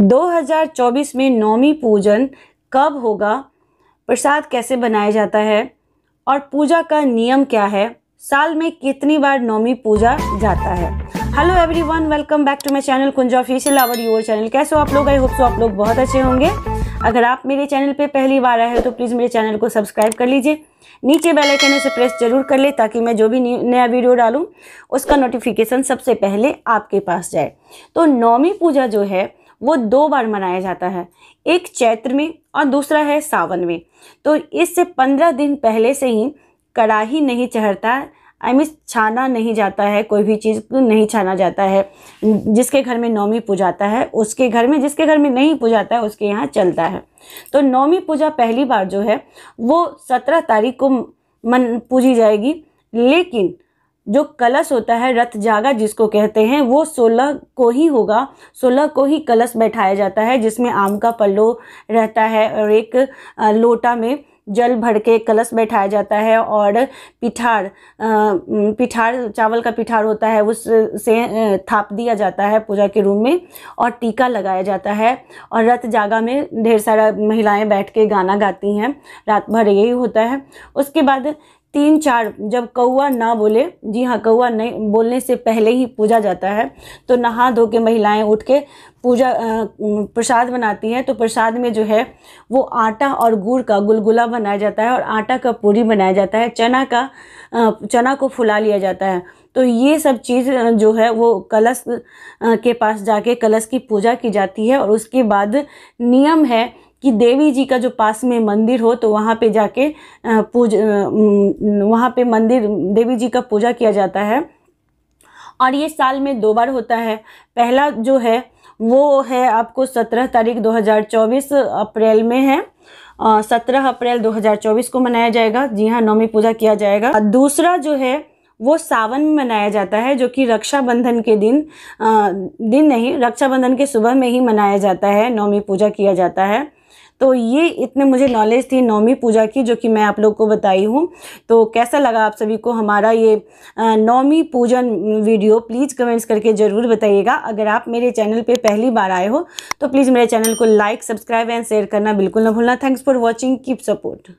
2024 में नौमी पूजन कब होगा प्रसाद कैसे बनाया जाता है और पूजा का नियम क्या है साल में कितनी बार नौमी पूजा जाता है hello everyone welcome back to my channel Kunja official our your channel कैसे हो आप लोग आई होप सो आप लोग बहुत अच्छे होंगे अगर आप मेरे चैनल पे पहली बार आए हैं तो प्लीज़ मेरे चैनल को सब्सक्राइब कर लीजिए नीचे बेल आइकन से प्रेस जरूर कर ले ताकि मैं जो भी नया वीडियो डालूँ उसका नोटिफिकेशन सबसे पहले आपके पास जाए तो नौमी पूजा जो है वो दो बार मनाया जाता है एक चैत्र में और दूसरा है सावन में तो इससे पंद्रह दिन पहले से ही कड़ाही नहीं चढ़ता आई मीन छाना नहीं जाता है कोई भी चीज़ नहीं छाना जाता है जिसके घर में नौमी पूजाता है उसके घर में जिसके घर में नहीं पूजाता है उसके यहाँ चलता है तो नौमी पूजा पहली बार जो है वो सत्रह तारीख को मन पूजी जाएगी लेकिन जो कलश होता है रथ जागा जिसको कहते हैं वो सोलह को ही होगा सोलह को ही कलश बैठाया जाता है जिसमें आम का पल्लो रहता है और एक लोटा में जल भर के कलश बैठाया जाता है और पिठार पिठार चावल का पिठार होता है उस से थाप दिया जाता है पूजा के रूम में और टीका लगाया जाता है और रथ जागा में ढेर सारा महिलाएं बैठ के गाना गाती हैं रात भर यही होता है उसके बाद तीन चार जब कौआ ना बोले जी हाँ कौआ नहीं बोलने से पहले ही पूजा जाता है तो नहा धो के महिलाएँ उठ के पूजा प्रसाद बनाती हैं तो प्रसाद में जो है वो आटा और गुड़ का गुलगुला बनाया जाता है और आटा का पूरी बनाया जाता है चना का चना को फुला लिया जाता है तो ये सब चीज़ जो है वो कलश के पास जाके कलश की पूजा की जाती है और उसके बाद नियम है कि देवी जी का जो पास में मंदिर हो तो वहाँ पे जाके पूज वहाँ पे मंदिर देवी जी का पूजा किया जाता है और ये साल में दो बार होता है पहला जो है वो है आपको सत्रह तारीख 2024 अप्रैल में है सत्रह अप्रैल 2024 को मनाया जाएगा जी हाँ नवमी पूजा किया जाएगा दूसरा जो है वो सावन में मनाया जाता है जो कि रक्षाबंधन के दिन आ, दिन नहीं रक्षाबंधन के सुबह में ही मनाया जाता है नवमी पूजा किया जाता है तो ये इतने मुझे नॉलेज थी नौमी पूजा की जो कि मैं आप लोग को बताई हूँ तो कैसा लगा आप सभी को हमारा ये नौमी पूजन वीडियो प्लीज़ कमेंट्स करके ज़रूर बताइएगा अगर आप मेरे चैनल पर पहली बार आए हो तो प्लीज़ मेरे चैनल को लाइक सब्सक्राइब एंड शेयर करना बिल्कुल ना भूलना thanks for watching keep support